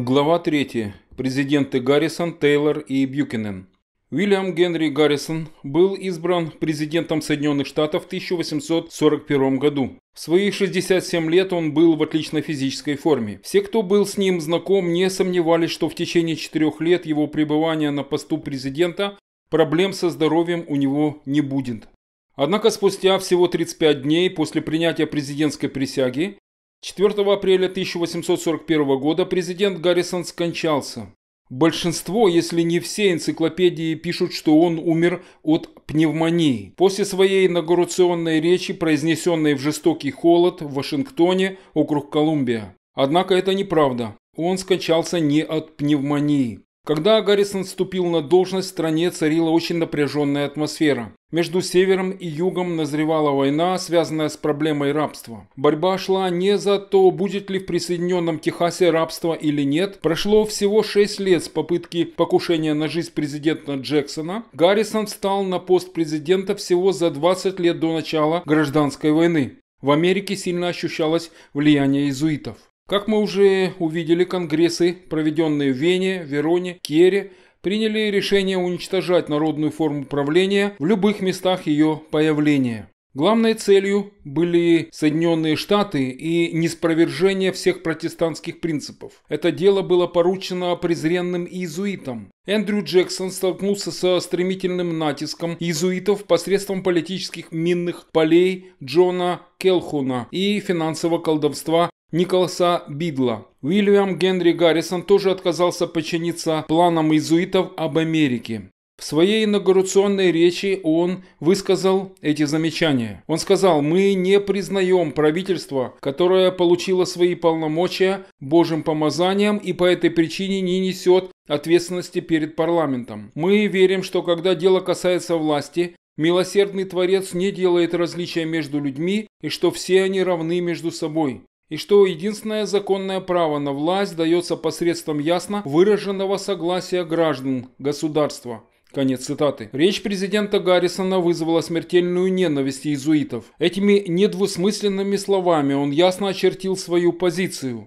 Глава 3. Президенты Гаррисон, Тейлор и Бьюкинен. Уильям Генри Гаррисон был избран президентом Соединенных Штатов в 1841 году. В свои 67 лет он был в отличной физической форме. Все, кто был с ним знаком, не сомневались, что в течение четырех лет его пребывания на посту президента проблем со здоровьем у него не будет. Однако спустя всего 35 дней после принятия президентской присяги 4 апреля 1841 года президент Гаррисон скончался. Большинство, если не все энциклопедии пишут, что он умер от пневмонии. После своей инаугурационной речи, произнесенной в жестокий холод в Вашингтоне, округ Колумбия. Однако это неправда. Он скончался не от пневмонии. Когда Гаррисон вступил на должность, в стране царила очень напряженная атмосфера. Между севером и югом назревала война, связанная с проблемой рабства. Борьба шла не за то, будет ли в присоединенном Техасе рабство или нет. Прошло всего 6 лет с попытки покушения на жизнь президента Джексона. Гаррисон встал на пост президента всего за 20 лет до начала гражданской войны. В Америке сильно ощущалось влияние иезуитов. Как мы уже увидели, конгрессы, проведенные в Вене, Вероне, Киере, приняли решение уничтожать народную форму правления в любых местах ее появления. Главной целью были Соединенные Штаты и неспровержение всех протестантских принципов. Это дело было поручено презренным иезуитам. Эндрю Джексон столкнулся со стремительным натиском иезуитов посредством политических минных полей Джона Келхуна и финансового колдовства Николаса Бидла. Уильям Генри Гаррисон тоже отказался подчиниться планам иезуитов об Америке. В своей инаугурационной речи он высказал эти замечания. Он сказал, мы не признаем правительство, которое получило свои полномочия божьим помазанием и по этой причине не несет ответственности перед парламентом. Мы верим, что когда дело касается власти, милосердный Творец не делает различия между людьми и что все они равны между собой и что единственное законное право на власть дается посредством ясно выраженного согласия граждан государства. Конец цитаты. Речь президента Гаррисона вызвала смертельную ненависть иезуитов. Этими недвусмысленными словами он ясно очертил свою позицию.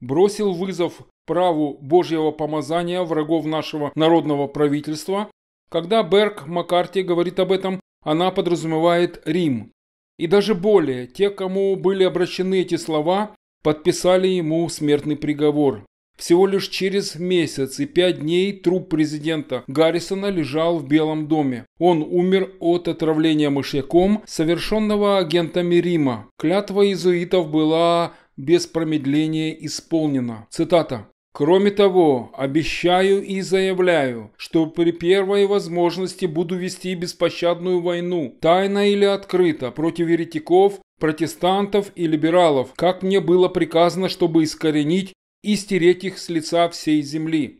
Бросил вызов праву Божьего помазания врагов нашего народного правительства. Когда Берг Маккарти говорит об этом, она подразумевает Рим. И даже более, те, кому были обращены эти слова, подписали ему смертный приговор. Всего лишь через месяц и пять дней труп президента Гаррисона лежал в Белом доме. Он умер от отравления мышьяком, совершенного агентами Рима. Клятва иезуитов была без промедления исполнена. Цитата. Кроме того, обещаю и заявляю, что при первой возможности буду вести беспощадную войну, тайно или открыто, против еретиков, протестантов и либералов, как мне было приказано, чтобы искоренить и стереть их с лица всей земли.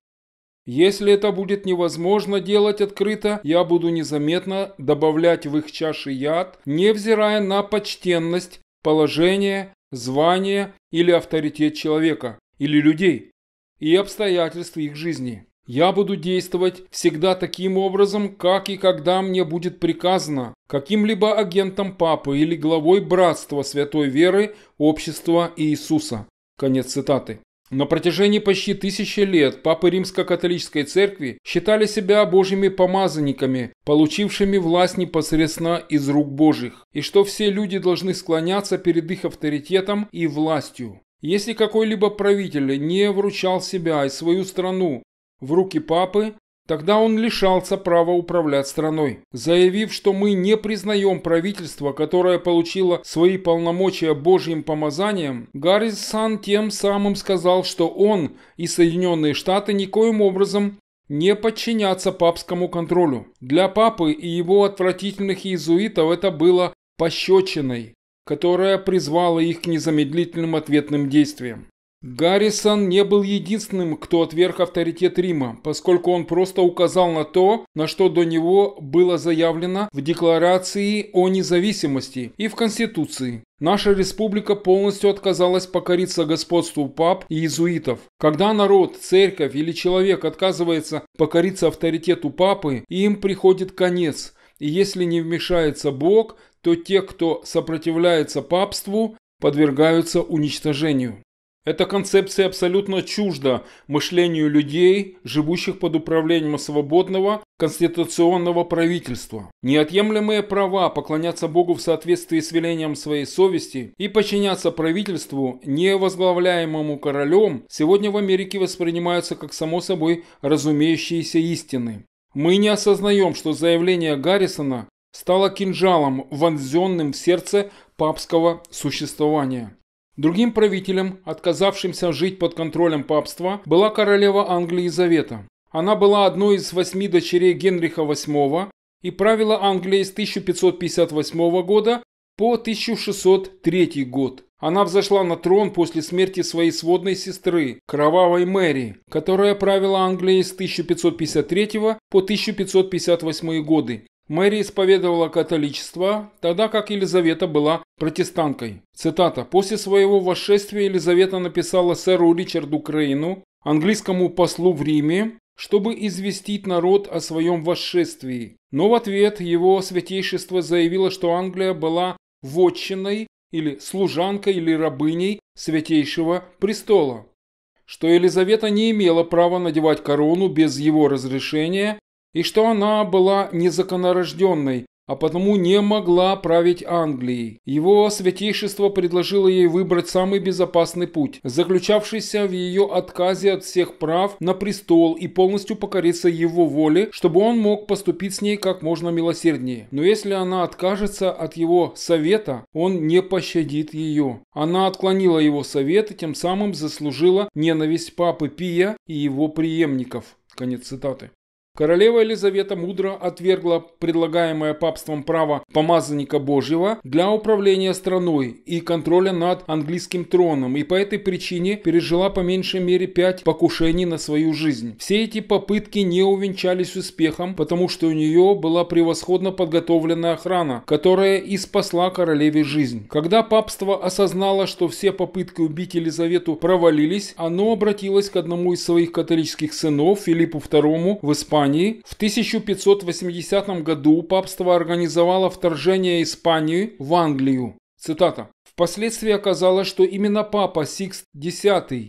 Если это будет невозможно делать открыто, я буду незаметно добавлять в их чаши яд, невзирая на почтенность, положение, звание или авторитет человека или людей и обстоятельства их жизни. Я буду действовать всегда таким образом, как и когда мне будет приказано каким-либо агентом Папы или главой Братства Святой Веры Общества Иисуса». Конец цитаты. На протяжении почти тысячи лет папы Римско-католической церкви считали себя божьими помазанниками, получившими власть непосредственно из рук божьих, и что все люди должны склоняться перед их авторитетом и властью. Если какой-либо правитель не вручал себя и свою страну в руки папы, тогда он лишался права управлять страной, заявив, что мы не признаем правительство, которое получило свои полномочия божьим помазанием, Гаррисон тем самым сказал, что он и Соединенные Штаты никоим образом не подчиняться папскому контролю. Для папы и его отвратительных иезуитов это было пощечиной, которая призвала их к незамедлительным ответным действиям. Гаррисон не был единственным, кто отверг авторитет Рима, поскольку он просто указал на то, на что до него было заявлено в Декларации о независимости и в Конституции. Наша республика полностью отказалась покориться господству пап и иезуитов. Когда народ, церковь или человек отказывается покориться авторитету папы, им приходит конец – и если не вмешается Бог, то те, кто сопротивляется папству, подвергаются уничтожению. Эта концепция абсолютно чужда мышлению людей, живущих под управлением свободного конституционного правительства. Неотъемлемые права поклоняться Богу в соответствии с велением своей совести и подчиняться правительству, не возглавляемому королем, сегодня в Америке воспринимаются как само собой разумеющиеся истины. Мы не осознаем, что заявление Гаррисона стала кинжалом, вонзенным в сердце папского существования. Другим правителем, отказавшимся жить под контролем папства, была королева Англии Елизавета. Она была одной из восьми дочерей Генриха VIII и правила Англией с 1558 года по 1603 год. Она взошла на трон после смерти своей сводной сестры, Кровавой Мэри, которая правила Англией с 1553 по 1558 годы Мэри исповедовала католичество, тогда как Елизавета была протестанткой. Цитата. «После своего восшествия Елизавета написала сэру Ричарду Крейну, английскому послу в Риме, чтобы известить народ о своем восшествии. Но в ответ его святейшество заявило, что Англия была вотчиной или служанкой или рабыней святейшего престола, что Елизавета не имела права надевать корону без его разрешения и что она была незаконорожденной, а потому не могла править Англией. Его святейшество предложило ей выбрать самый безопасный путь, заключавшийся в ее отказе от всех прав на престол и полностью покориться его воле, чтобы он мог поступить с ней как можно милосерднее. Но если она откажется от его совета, он не пощадит ее. Она отклонила его совет и тем самым заслужила ненависть папы Пия и его преемников. Конец цитаты. Королева Елизавета мудро отвергла предлагаемое папством право помазанника Божьего для управления страной и контроля над английским троном, и по этой причине пережила по меньшей мере пять покушений на свою жизнь. Все эти попытки не увенчались успехом, потому что у нее была превосходно подготовленная охрана, которая и спасла королеве жизнь. Когда папство осознало, что все попытки убить Елизавету провалились, оно обратилось к одному из своих католических сынов, Филиппу II, в Испанию Испании. В 1580 году папство организовало вторжение Испании в Англию. Цитата. Впоследствии оказалось, что именно папа Сикс X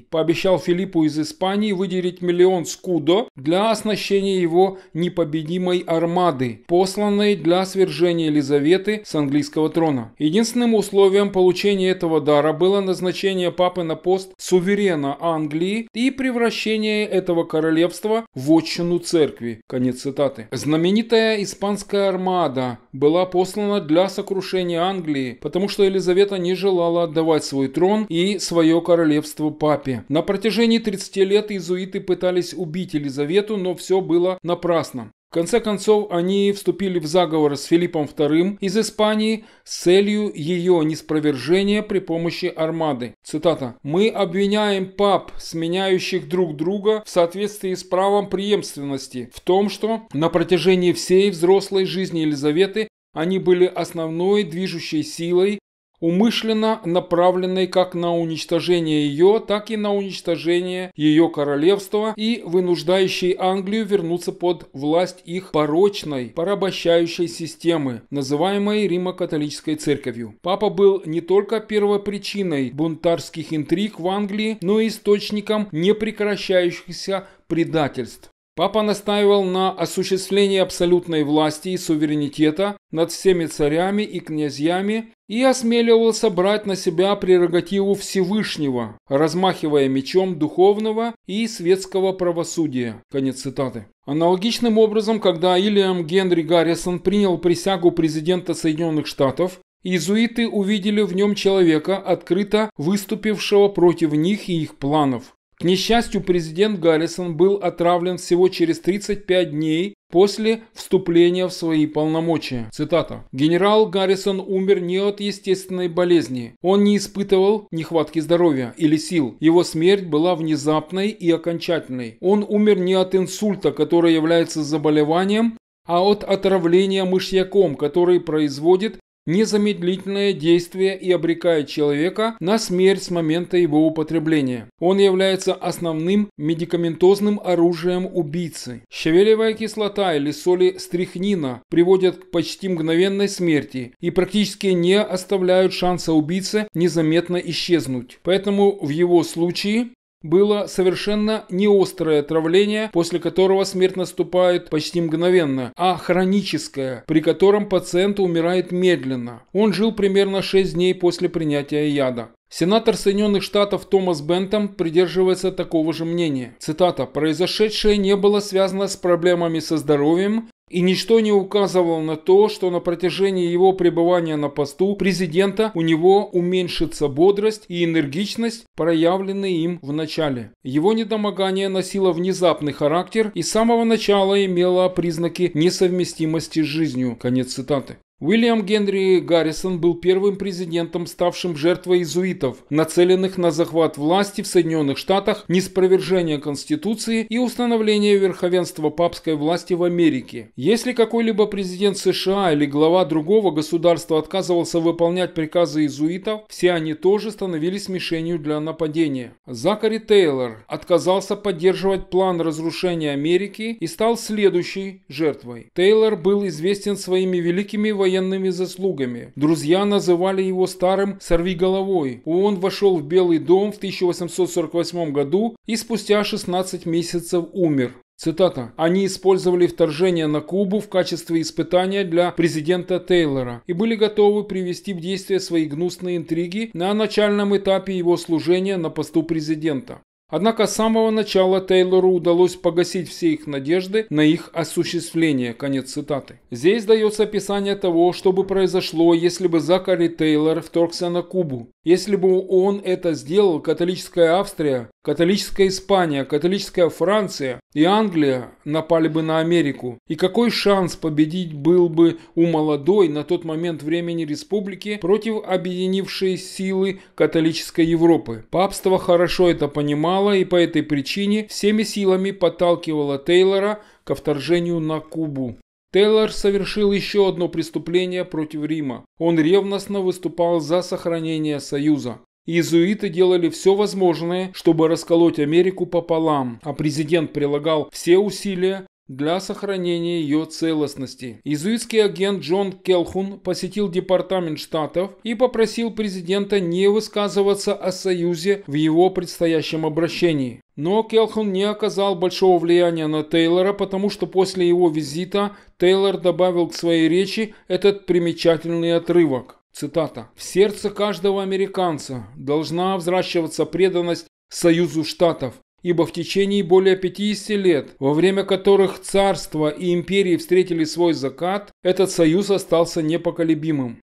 пообещал Филиппу из Испании выделить миллион скудо для оснащения его непобедимой армады, посланной для свержения Елизаветы с английского трона. Единственным условием получения этого дара было назначение папы на пост суверена Англии и превращение этого королевства в отчину церкви. Конец цитаты. Знаменитая испанская армада была послана для сокрушения Англии, потому что Елизавета не желала отдавать свой трон и свое королевство папе. На протяжении 30 лет иезуиты пытались убить Елизавету, но все было напрасно. В конце концов, они вступили в заговор с Филиппом II из Испании с целью ее неспровержения при помощи армады. Цитата. «Мы обвиняем пап, сменяющих друг друга в соответствии с правом преемственности, в том, что на протяжении всей взрослой жизни Елизаветы они были основной движущей силой, умышленно направленной как на уничтожение ее, так и на уничтожение ее королевства и вынуждающей Англию вернуться под власть их порочной, порабощающей системы, называемой Римо-католической церковью. Папа был не только первопричиной бунтарских интриг в Англии, но и источником непрекращающихся предательств. Папа настаивал на осуществлении абсолютной власти и суверенитета над всеми царями и князьями и осмеливался брать на себя прерогативу Всевышнего, размахивая мечом духовного и светского правосудия. Конец цитаты. Аналогичным образом, когда Ильям Генри Гаррисон принял присягу президента Соединенных Штатов, Иезуиты увидели в нем человека, открыто выступившего против них и их планов. К несчастью, президент Гаррисон был отравлен всего через 35 дней после вступления в свои полномочия. Цитата. «Генерал Гаррисон умер не от естественной болезни. Он не испытывал нехватки здоровья или сил. Его смерть была внезапной и окончательной. Он умер не от инсульта, который является заболеванием, а от отравления мышьяком, который производит незамедлительное действие и обрекает человека на смерть с момента его употребления. Он является основным медикаментозным оружием убийцы. Щавелевая кислота или соли стрихнина приводят к почти мгновенной смерти и практически не оставляют шанса убийце незаметно исчезнуть. Поэтому в его случае было совершенно неострое отравление, после которого смерть наступает почти мгновенно, а хроническое, при котором пациент умирает медленно. Он жил примерно 6 дней после принятия яда. Сенатор Соединенных Штатов Томас Бентом придерживается такого же мнения. Цитата. «Произошедшее не было связано с проблемами со здоровьем, и ничто не указывало на то, что на протяжении его пребывания на посту президента у него уменьшится бодрость и энергичность, проявленные им в начале. Его недомогание носило внезапный характер и с самого начала имело признаки несовместимости с жизнью. Конец цитаты. Уильям Генри Гаррисон был первым президентом, ставшим жертвой иезуитов, нацеленных на захват власти в Соединенных Штатах, неспровержение Конституции и установление верховенства папской власти в Америке. Если какой-либо президент США или глава другого государства отказывался выполнять приказы иезуитов, все они тоже становились мишенью для нападения. Закари Тейлор отказался поддерживать план разрушения Америки и стал следующей жертвой. Тейлор был известен своими великими военными военными заслугами. Друзья называли его старым сорвиголовой. Он вошел в Белый дом в 1848 году и спустя 16 месяцев умер. Цитата. «Они использовали вторжение на Кубу в качестве испытания для президента Тейлора и были готовы привести в действие свои гнусные интриги на начальном этапе его служения на посту президента. Однако с самого начала Тейлору удалось погасить все их надежды на их осуществление. Конец цитаты. Здесь дается описание того, что бы произошло, если бы Закари Тейлор вторгся на Кубу. Если бы он это сделал, католическая Австрия, католическая Испания, католическая Франция и Англия напали бы на Америку. И какой шанс победить был бы у молодой на тот момент времени республики против объединившей силы католической Европы? Папство хорошо это понимало мало и по этой причине всеми силами подталкивала Тейлора ко вторжению на Кубу. Тейлор совершил еще одно преступление против Рима. Он ревностно выступал за сохранение Союза. Иезуиты делали все возможное, чтобы расколоть Америку пополам, а президент прилагал все усилия, для сохранения ее целостности. Изуитский агент Джон Келхун посетил департамент штатов и попросил президента не высказываться о Союзе в его предстоящем обращении. Но Келхун не оказал большого влияния на Тейлора, потому что после его визита Тейлор добавил к своей речи этот примечательный отрывок. Цитата. «В сердце каждого американца должна взращиваться преданность Союзу Штатов, ибо в течение более 50 лет, во время которых царства и империи встретили свой закат, этот союз остался непоколебимым.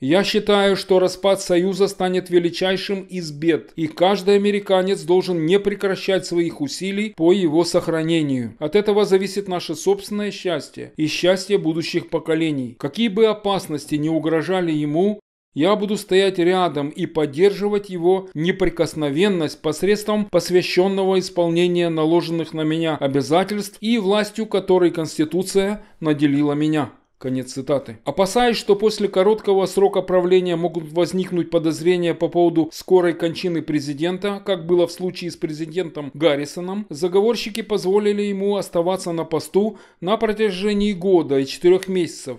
Я считаю, что распад Союза станет величайшим из бед, и каждый американец должен не прекращать своих усилий по его сохранению. От этого зависит наше собственное счастье и счастье будущих поколений. Какие бы опасности не угрожали ему, я буду стоять рядом и поддерживать его неприкосновенность посредством посвященного исполнения наложенных на меня обязательств и властью, которой Конституция наделила меня. Конец цитаты. Опасаясь, что после короткого срока правления могут возникнуть подозрения по поводу скорой кончины президента, как было в случае с президентом Гаррисоном, заговорщики позволили ему оставаться на посту на протяжении года и четырех месяцев.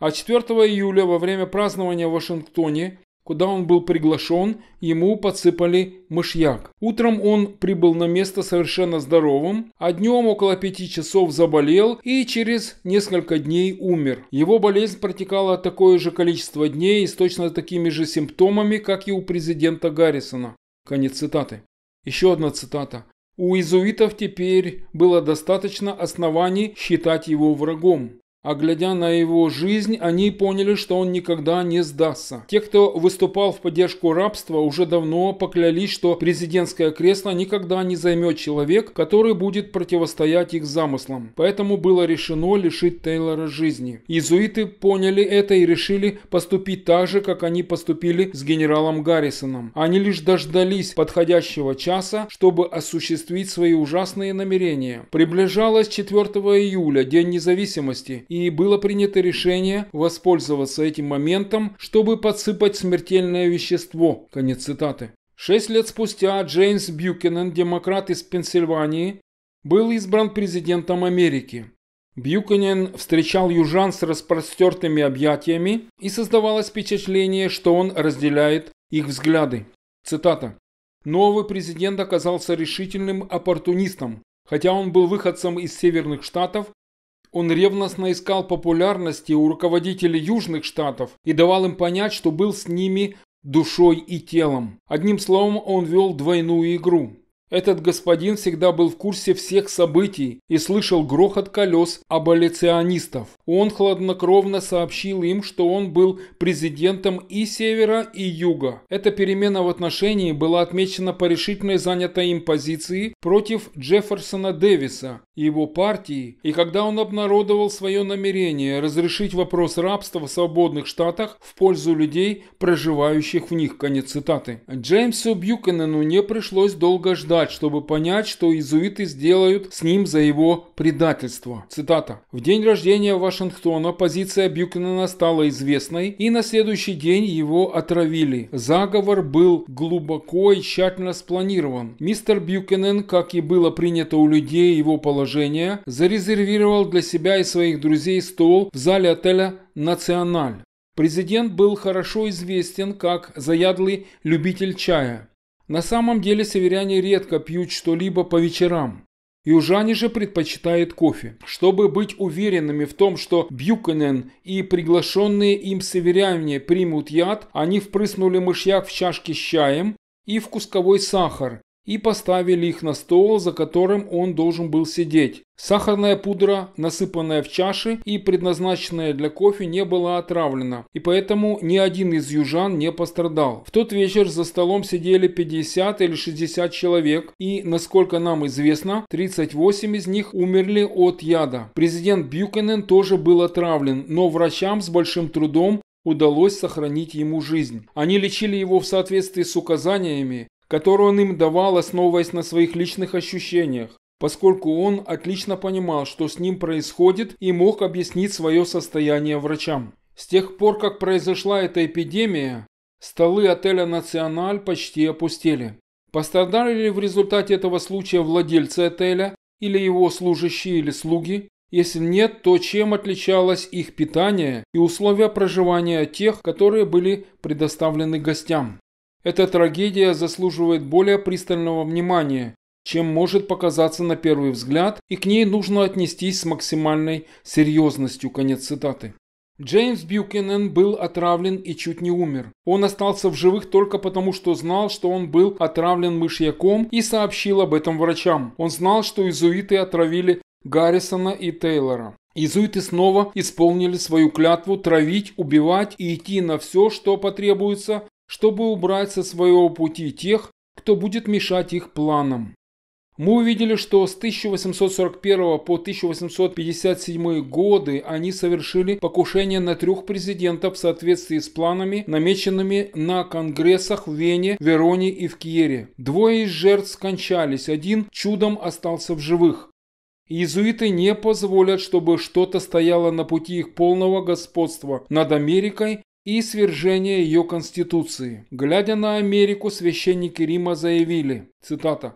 А 4 июля во время празднования в Вашингтоне, куда он был приглашен, ему подсыпали мышьяк. Утром он прибыл на место совершенно здоровым, а днем около 5 часов заболел и через несколько дней умер. Его болезнь протекала такое же количество дней и с точно такими же симптомами, как и у президента Гаррисона. Конец цитаты. Еще одна цитата. У изуитов теперь было достаточно оснований считать его врагом. А глядя на его жизнь, они поняли, что он никогда не сдастся. Те, кто выступал в поддержку рабства, уже давно поклялись, что президентское кресло никогда не займет человек, который будет противостоять их замыслам. Поэтому было решено лишить Тейлора жизни. Иезуиты поняли это и решили поступить так же, как они поступили с генералом Гаррисоном. Они лишь дождались подходящего часа, чтобы осуществить свои ужасные намерения. Приближалось 4 июля, День независимости, и было принято решение воспользоваться этим моментом, чтобы подсыпать смертельное вещество. Конец цитаты. Шесть лет спустя Джеймс Бьюкенен, демократ из Пенсильвании, был избран президентом Америки. Бьюкенен встречал южан с распростертыми объятиями и создавалось впечатление, что он разделяет их взгляды. Цитата. Новый президент оказался решительным оппортунистом. Хотя он был выходцем из Северных Штатов, он ревностно искал популярности у руководителей южных штатов и давал им понять, что был с ними душой и телом. Одним словом, он вел двойную игру. Этот господин всегда был в курсе всех событий и слышал грохот колес аболиционистов. Он хладнокровно сообщил им, что он был президентом и севера, и юга. Эта перемена в отношении была отмечена по решительной занятой им позиции против Джефферсона Дэвиса и его партии, и когда он обнародовал свое намерение разрешить вопрос рабства в свободных штатах в пользу людей, проживающих в них. Конец цитаты. Джеймсу Бьюкенену не пришлось долго ждать ждать, чтобы понять, что иезуиты сделают с ним за его предательство. Цитата. «В день рождения Вашингтона позиция Бьюкенена стала известной, и на следующий день его отравили. Заговор был глубоко и тщательно спланирован. Мистер Бьюкенен, как и было принято у людей его положения, зарезервировал для себя и своих друзей стол в зале отеля «Националь». Президент был хорошо известен как заядлый любитель чая. На самом деле северяне редко пьют что-либо по вечерам. Южане же предпочитают кофе. Чтобы быть уверенными в том, что Бьюкенен и приглашенные им северяне примут яд, они впрыснули мышьяк в чашки с чаем и в кусковой сахар, и поставили их на стол, за которым он должен был сидеть. Сахарная пудра, насыпанная в чаши и предназначенная для кофе, не была отравлена, и поэтому ни один из южан не пострадал. В тот вечер за столом сидели 50 или 60 человек, и, насколько нам известно, 38 из них умерли от яда. Президент Бьюкенен тоже был отравлен, но врачам с большим трудом удалось сохранить ему жизнь. Они лечили его в соответствии с указаниями, которую он им давал, основываясь на своих личных ощущениях, поскольку он отлично понимал, что с ним происходит и мог объяснить свое состояние врачам. С тех пор, как произошла эта эпидемия, столы отеля «Националь» почти опустели. Пострадали ли в результате этого случая владельцы отеля или его служащие или слуги? Если нет, то чем отличалось их питание и условия проживания от тех, которые были предоставлены гостям? Эта трагедия заслуживает более пристального внимания, чем может показаться на первый взгляд, и к ней нужно отнестись с максимальной серьезностью. Конец цитаты. Джеймс Бьюкенен был отравлен и чуть не умер. Он остался в живых только потому, что знал, что он был отравлен мышьяком и сообщил об этом врачам. Он знал, что изуиты отравили Гаррисона и Тейлора. Изуиты снова исполнили свою клятву травить, убивать и идти на все, что потребуется, чтобы убрать со своего пути тех, кто будет мешать их планам. Мы увидели, что с 1841 по 1857 годы они совершили покушение на трех президентов в соответствии с планами, намеченными на конгрессах в Вене, Вероне и в Кьере. Двое из жертв скончались, один чудом остался в живых. Иезуиты не позволят, чтобы что-то стояло на пути их полного господства над Америкой и свержения ее конституции. Глядя на Америку, священники Рима заявили, цитата,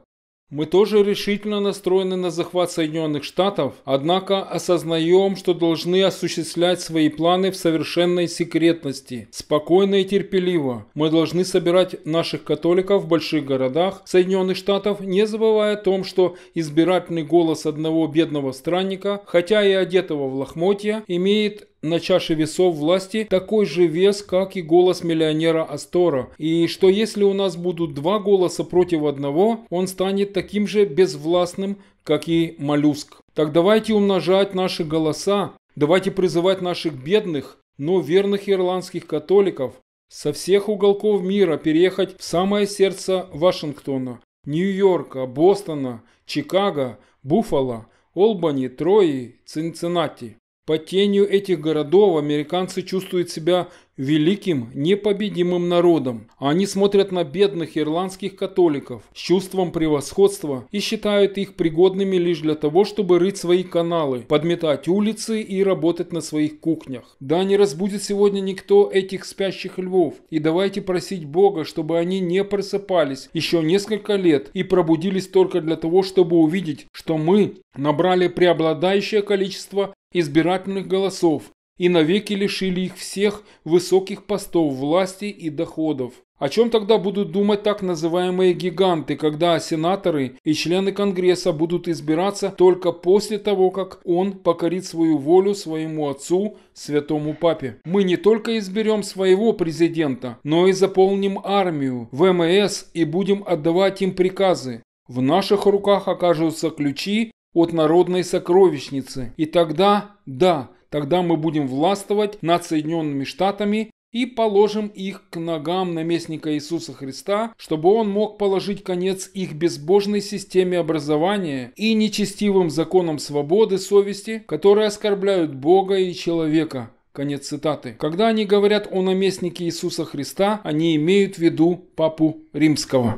мы тоже решительно настроены на захват Соединенных Штатов, однако осознаем, что должны осуществлять свои планы в совершенной секретности, спокойно и терпеливо. Мы должны собирать наших католиков в больших городах Соединенных Штатов, не забывая о том, что избирательный голос одного бедного странника, хотя и одетого в лохмотья, имеет на чаше весов власти такой же вес, как и голос миллионера Астора, и что если у нас будут два голоса против одного, он станет таким же безвластным, как и моллюск. Так давайте умножать наши голоса, давайте призывать наших бедных, но верных ирландских католиков со всех уголков мира переехать в самое сердце Вашингтона, Нью-Йорка, Бостона, Чикаго, Буффало, Олбани, Трои, Цинциннати. Под тенью этих городов американцы чувствуют себя великим, непобедимым народом. Они смотрят на бедных ирландских католиков с чувством превосходства и считают их пригодными лишь для того, чтобы рыть свои каналы, подметать улицы и работать на своих кухнях. Да не разбудит сегодня никто этих спящих львов, и давайте просить Бога, чтобы они не просыпались еще несколько лет и пробудились только для того, чтобы увидеть, что мы набрали преобладающее количество избирательных голосов и навеки лишили их всех высоких постов власти и доходов. О чем тогда будут думать так называемые гиганты, когда сенаторы и члены Конгресса будут избираться только после того, как он покорит свою волю своему отцу, святому папе? Мы не только изберем своего президента, но и заполним армию, ВМС и будем отдавать им приказы. В наших руках окажутся ключи от народной сокровищницы. И тогда, да, тогда мы будем властвовать над Соединенными Штатами и положим их к ногам наместника Иисуса Христа, чтобы он мог положить конец их безбожной системе образования и нечестивым законам свободы совести, которые оскорбляют Бога и человека. Конец цитаты. Когда они говорят о наместнике Иисуса Христа, они имеют в виду Папу Римского.